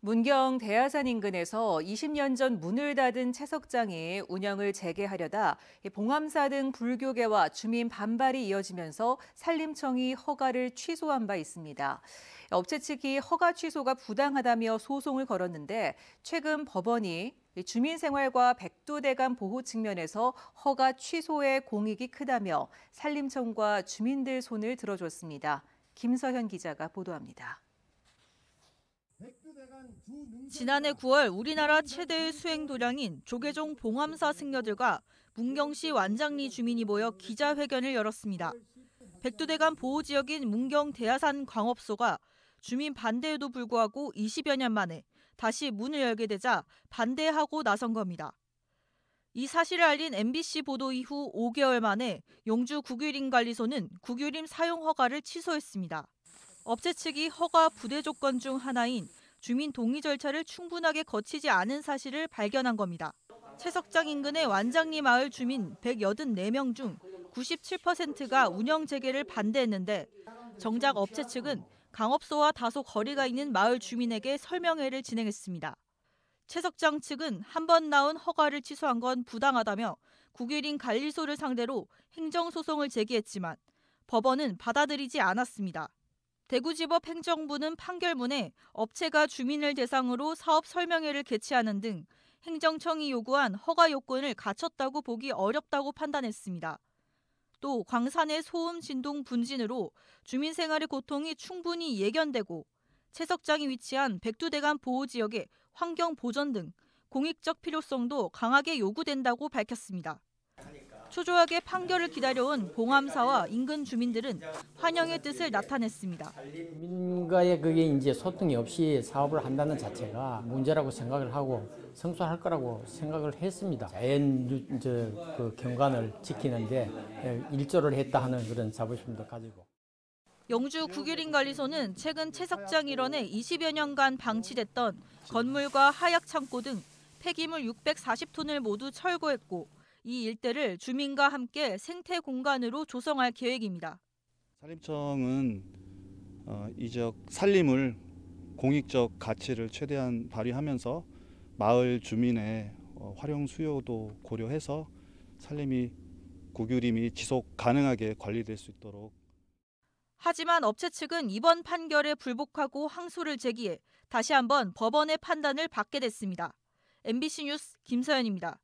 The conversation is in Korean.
문경 대하산 인근에서 20년 전 문을 닫은 채석장이 운영을 재개하려다 봉암사 등 불교계와 주민 반발이 이어지면서 산림청이 허가를 취소한 바 있습니다. 업체 측이 허가 취소가 부당하다며 소송을 걸었는데 최근 법원이 주민생활과 백두대간 보호 측면에서 허가 취소의 공익이 크다며 산림청과 주민들 손을 들어줬습니다. 김서현 기자가 보도합니다. 지난해 9월 우리나라 최대의 수행 도량인 조계종 봉암사 승려들과 문경시 완장리 주민이 모여 기자회견을 열었습니다. 백두대간 보호지역인 문경 대야산 광업소가 주민 반대에도 불구하고 20여 년 만에 다시 문을 열게 되자 반대하고 나선 겁니다. 이 사실을 알린 MBC 보도 이후 5개월 만에 용주 국유림 관리소는 국유림 사용 허가를 취소했습니다. 업체 측이 허가 부대 조건 중 하나인 주민 동의 절차를 충분하게 거치지 않은 사실을 발견한 겁니다. 채석장 인근의 완장리 마을 주민 184명 중 97%가 운영 재개를 반대했는데 정작 업체 측은 강업소와 다소 거리가 있는 마을 주민에게 설명회를 진행했습니다. 채석장 측은 한 번 나온 허가를 취소한 건 부당하다며 9일인 관리소를 상대로 행정소송을 제기했지만 법원은 받아들이지 않았습니다. 대구지법 행정부는 판결문에 업체가 주민을 대상으로 사업 설명회를 개최하는 등 행정청이 요구한 허가 요건을 갖췄다고 보기 어렵다고 판단했습니다. 또 광산의 소음, 진동, 분진으로 주민 생활의 고통이 충분히 예견되고 채석장이 위치한 백두대간 보호지역의 환경 보전 등 공익적 필요성도 강하게 요구된다고 밝혔습니다. 초조하게 판결을 기다려온 봉암사와 인근 주민들은 환영의 뜻을 나타냈습니다. 민가의 그게 이제 소통이 없이 사업을 한다는 자체가 문제라고 생각을 하고 성소할 거라고 생각을 했습니다. 자연 그 경관을 지키는데 예, 일조를 했다 하는 그런 자부심도 가지고. 영주 국유림관리소는 최근 채석장 일원에 20여 년간 방치됐던 건물과 하약 창고 등 폐기물 640톤을 모두 철거했고 이 일대를 주민과 함께 생태 공간으로 조성할 계획입니다. 산림청은 어, 이 지역 산림을 공익적 가치를 최대한 발휘하면서 마을 주민의 어, 활용 수요도 고려해서 산림이 구규림이 지속 가능하게 관리될 수 있도록 하지만 업체 측은 이번 판결에 불복하고 항소를 제기해 다시 한번 법원의 판단을 받게 됐습니다. MBC 뉴스 김서연입니다.